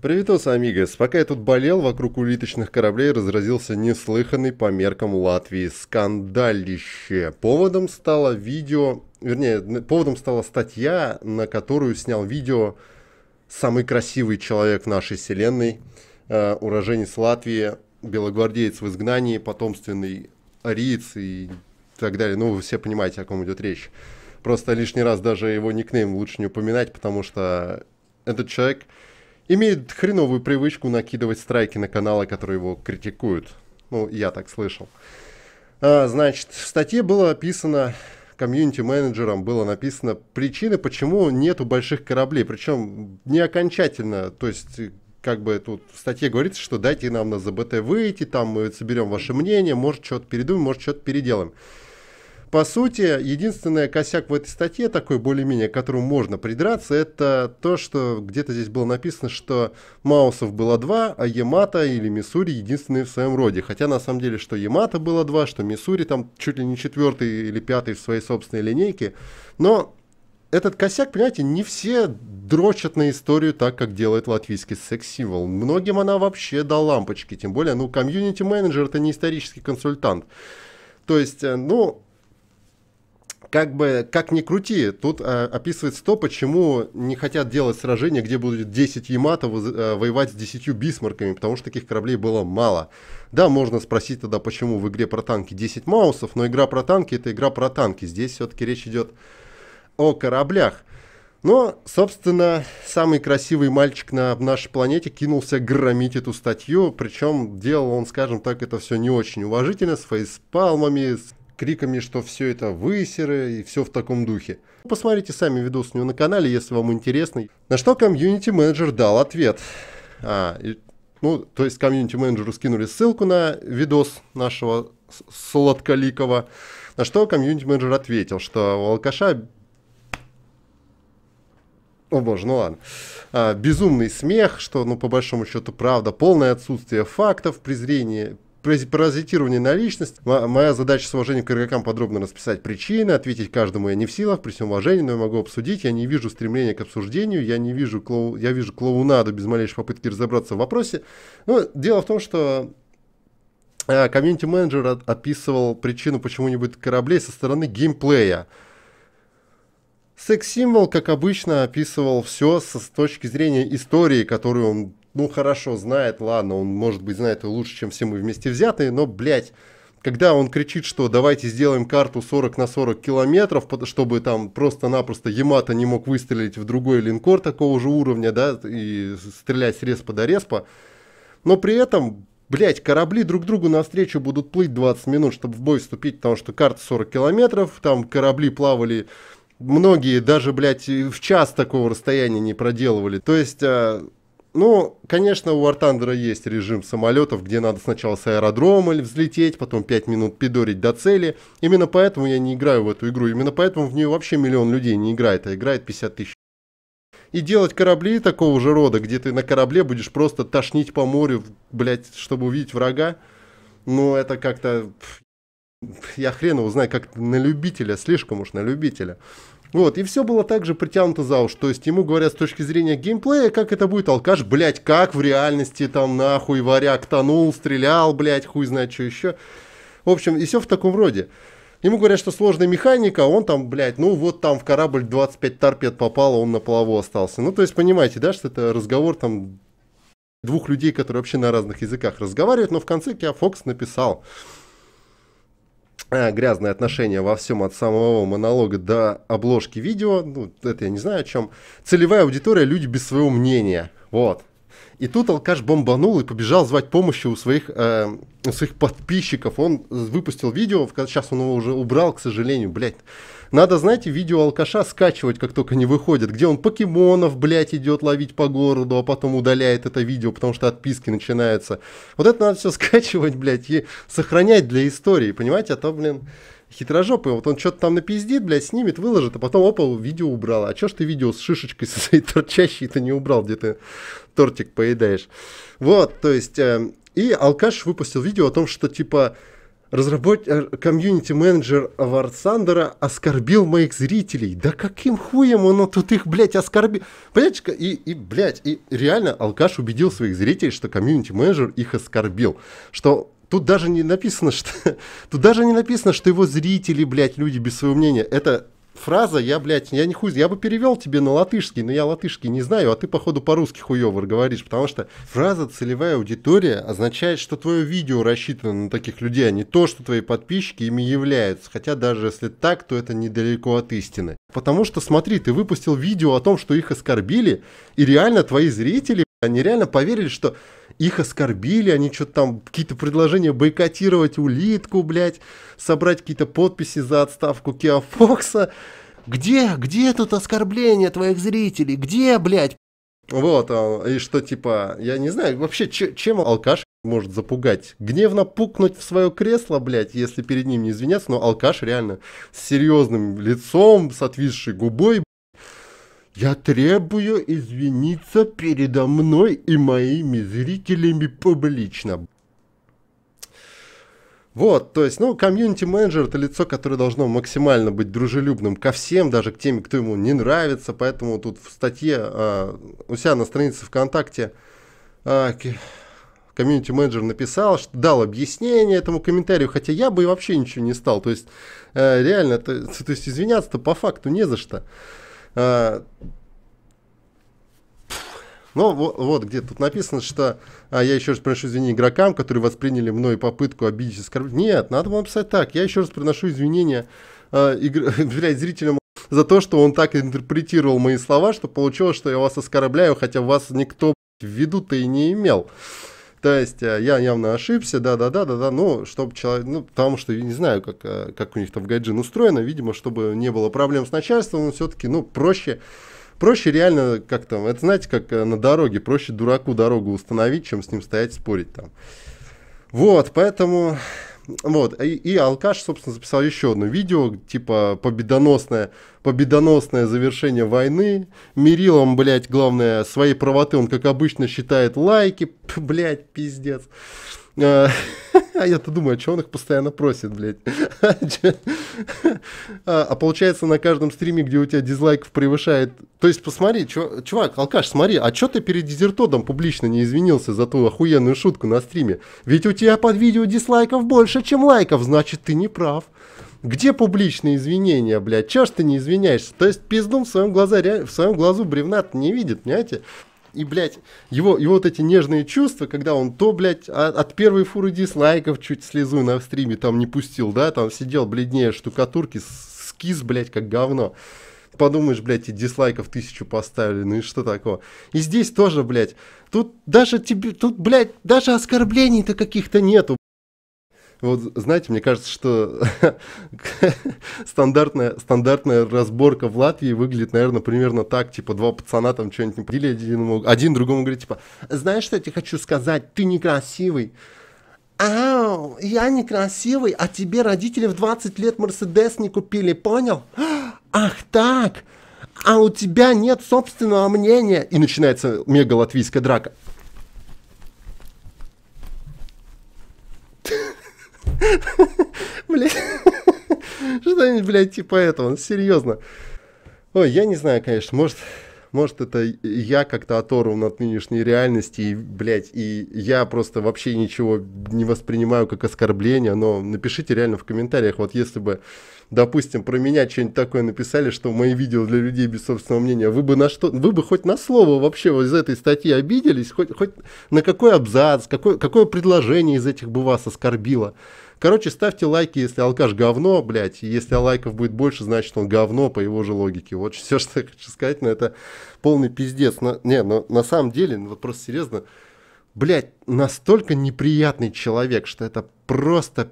Привитос, амигос. Пока я тут болел, вокруг улиточных кораблей разразился неслыханный по меркам Латвии скандалище. Поводом стало видео, вернее, поводом стала статья, на которую снял видео самый красивый человек в нашей вселенной, э, уроженец Латвии, белогвардеец в изгнании, потомственный ариец и так далее. Ну, вы все понимаете, о ком идет речь. Просто лишний раз даже его никнейм лучше не упоминать, потому что этот человек имеет хреновую привычку накидывать страйки на каналы, которые его критикуют. Ну, я так слышал. А, значит, в статье было описано, комьюнити-менеджером было написано причины, почему нету больших кораблей. Причем не окончательно, то есть как бы тут в статье говорится, что дайте нам на ЗБТ выйти, там мы соберем ваше мнение, может что-то передумаем, может что-то переделаем. По сути, единственный косяк в этой статье, такой более-менее, к которому можно придраться, это то, что где-то здесь было написано, что Маусов было два, а Ямато или Миссури единственные в своем роде. Хотя на самом деле, что Ямато было два, что Миссури там чуть ли не четвертый или пятый в своей собственной линейке. Но этот косяк, понимаете, не все дрочат на историю так, как делает латвийский секс-символ. Многим она вообще до лампочки, тем более, ну, комьюнити-менеджер — это не исторический консультант. То есть, э, ну, как бы, как ни крути, тут а, описывается то, почему не хотят делать сражения, где будут 10 яматов а, воевать с 10 бисмарками, потому что таких кораблей было мало. Да, можно спросить тогда, почему в игре про танки 10 маусов, но игра про танки это игра про танки. Здесь все-таки речь идет о кораблях. Но, собственно, самый красивый мальчик на нашей планете кинулся громить эту статью, причем делал он, скажем так, это все не очень уважительно, с фейспалмами, с криками, что все это высеры и все в таком духе. Посмотрите сами видос у него на канале, если вам интересно. На что комьюнити-менеджер дал ответ. А, и, ну, то есть комьюнити-менеджеру скинули ссылку на видос нашего сладколикого, на что комьюнити-менеджер ответил, что у алкаша о боже, ну ладно. А, безумный смех, что, ну, по большому счету, правда, полное отсутствие фактов, презрение, паразитирование на личность. Моя задача с уважением к игрокам подробно расписать причины, ответить каждому я не в силах, при всем уважении, но я могу обсудить. Я не вижу стремления к обсуждению, я не вижу, клоу... я вижу клоунаду без малейшей попытки разобраться в вопросе. Но ну, дело в том, что э, комьюнити-менеджер описывал причину почему не будет кораблей со стороны геймплея. Секс-символ, как обычно, описывал все с точки зрения истории, которую он ну хорошо, знает, ладно, он, может быть, знает лучше, чем все мы вместе взятые, но, блядь, когда он кричит, что давайте сделаем карту 40 на 40 километров, чтобы там просто-напросто Ямато не мог выстрелить в другой линкор такого же уровня, да, и стрелять с респа до респа, но при этом, блядь, корабли друг другу навстречу будут плыть 20 минут, чтобы в бой вступить, потому что карта 40 километров, там корабли плавали многие даже, блядь, в час такого расстояния не проделывали. То есть, а, ну, конечно, у War Thunder есть режим самолетов, где надо сначала с аэродрома взлететь, потом 5 минут пидорить до цели. Именно поэтому я не играю в эту игру. Именно поэтому в нее вообще миллион людей не играет, а играет 50 тысяч. И делать корабли такого же рода, где ты на корабле будешь просто тошнить по морю, блядь, чтобы увидеть врага, ну, это как-то... Я хрен его знаю, как на любителя, слишком уж на любителя. Вот, и все было также притянуто за уж. То есть ему говорят с точки зрения геймплея, как это будет, алкаш, блядь, как в реальности там нахуй варяг тонул, стрелял, блядь, хуй знает что еще. В общем, и все в таком роде. Ему говорят, что сложная механика, а он там, блядь, ну вот там в корабль 25 торпед попало, он на плаву остался. Ну, то есть, понимаете, да, что это разговор там двух людей, которые вообще на разных языках разговаривают, но в конце Киа Фокс написал, Э, грязные отношения во всем от самого монолога до обложки видео, ну, это я не знаю о чем. Целевая аудитория – люди без своего мнения. Вот. И тут алкаш бомбанул и побежал звать помощи у своих, э, у своих подписчиков. Он выпустил видео, сейчас он его уже убрал, к сожалению, блядь. Надо, знаете, видео алкаша скачивать, как только не выходит, где он покемонов, блядь, идет ловить по городу, а потом удаляет это видео, потому что отписки начинаются. Вот это надо все скачивать, блядь, и сохранять для истории, понимаете? А то, блин, хитрожопый, вот он что-то там напиздит, блядь, снимет, выложит, а потом, опа, видео убрал. А чё ж ты видео с шишечкой со своей торчащей-то не убрал, где ты тортик поедаешь? Вот, то есть, э, и Алкаш выпустил видео о том, что, типа, разработчик э, комьюнити-менеджер Варсандера оскорбил моих зрителей. Да каким хуем он тут их, блядь, оскорбил? Понимаешь, и, и, блядь, и реально Алкаш убедил своих зрителей, что комьюнити-менеджер их оскорбил. Что Тут даже не написано, что... Тут даже не написано, что его зрители, блядь, люди без своего мнения. Это фраза, я, блядь, я не хуй, я бы перевел тебе на латышский, но я латышский не знаю, а ты, походу, по-русски хуёвор говоришь, потому что фраза «целевая аудитория» означает, что твое видео рассчитано на таких людей, а не то, что твои подписчики ими являются, хотя даже если так, то это недалеко от истины. Потому что, смотри, ты выпустил видео о том, что их оскорбили, и реально твои зрители, они реально поверили, что их оскорбили, они что-то там, какие-то предложения бойкотировать улитку, блядь, собрать какие-то подписи за отставку Киафокса. Где, где тут оскорбления твоих зрителей? Где, блядь? Вот, а, и что, типа, я не знаю, вообще, чем алкаш может запугать? Гневно пукнуть в свое кресло, блядь, если перед ним не извиняться, но алкаш реально с серьезным лицом, с отвисшей губой, я требую извиниться передо мной и моими зрителями публично. Вот, то есть, ну, комьюнити-менеджер – это лицо, которое должно максимально быть дружелюбным ко всем, даже к тем, кто ему не нравится, поэтому тут в статье э, у себя на странице ВКонтакте э, а, комьюнити-менеджер написал, что дал объяснение этому комментарию, хотя я бы и вообще ничего не стал, то есть, э, реально, то, то есть, извиняться-то по факту не за что. А, ну вот, вот где тут написано, что а, я еще раз приношу извинения игрокам, которые восприняли мной попытку обидеть и оскорблять. Нет, надо вам писать так. Я еще раз приношу извинения а, игр... зрителям за то, что он так интерпретировал мои слова, что получилось, что я вас оскорбляю, хотя вас никто в виду-то и не имел. То есть э, я явно ошибся, да-да-да-да-да, ну, чтобы человек, ну, потому что я не знаю, как, э, как у них там в Гайджин устроено, видимо, чтобы не было проблем с начальством, он все-таки, ну, проще проще реально, как там, это знаете, как э, на дороге, проще дураку дорогу установить, чем с ним стоять спорить там. Вот, поэтому вот, и, и Алкаш, собственно, записал еще одно видео, типа победоносное, победоносное завершение войны. Мерилом, блядь, главное, своей правоты он, как обычно, считает лайки, блядь, пиздец. А я-то думаю, а что он их постоянно просит, блядь? А, а получается на каждом стриме, где у тебя дизлайков превышает... То есть посмотри, чувак, алкаш, смотри, а что ты перед дезертодом публично не извинился за ту охуенную шутку на стриме? Ведь у тебя под видео дизлайков больше, чем лайков, значит, ты не прав. Где публичные извинения, блядь? Чё ж ты не извиняешься? То есть пиздун в своем, глаза, в своем глазу бревна не видит, понимаете? И, блядь, его, его вот эти нежные чувства, когда он то, блядь, от, а, от первой фуры дизлайков чуть слезу на стриме там не пустил, да, там сидел бледнее штукатурки, скиз блядь, как говно. Подумаешь, блядь, и дизлайков тысячу поставили, ну и что такого. И здесь тоже, блядь, тут даже тебе, тут, блядь, даже оскорблений-то каких-то нету. Вот, знаете, мне кажется, что стандартная, стандартная разборка в Латвии выглядит, наверное, примерно так. Типа два пацана там что-нибудь не поделили, один, один другому говорит, типа, знаешь, что я тебе хочу сказать? Ты некрасивый. Ау, я некрасивый, а тебе родители в 20 лет Мерседес не купили, понял? Ах так! а у тебя нет собственного мнения. И начинается мега-латвийская драка. Блять. Что-нибудь, блядь, типа этого. Ну, серьезно. Ой, я не знаю, конечно, может, может, это я как-то оторван от нынешней реальности, и, блядь, и я просто вообще ничего не воспринимаю как оскорбление, но напишите реально в комментариях, вот если бы, допустим, про меня что-нибудь такое написали, что мои видео для людей без собственного мнения, вы бы на что, вы бы хоть на слово вообще вот из этой статьи обиделись, хоть, хоть на какой абзац, какое какое предложение из этих бы вас оскорбило, Короче, ставьте лайки, если алкаш говно, блядь. Если лайков будет больше, значит он говно по его же логике. Вот все, что я хочу сказать, но это полный пиздец. Но, не, но на самом деле, ну, вот просто серьезно, блядь, настолько неприятный человек, что это просто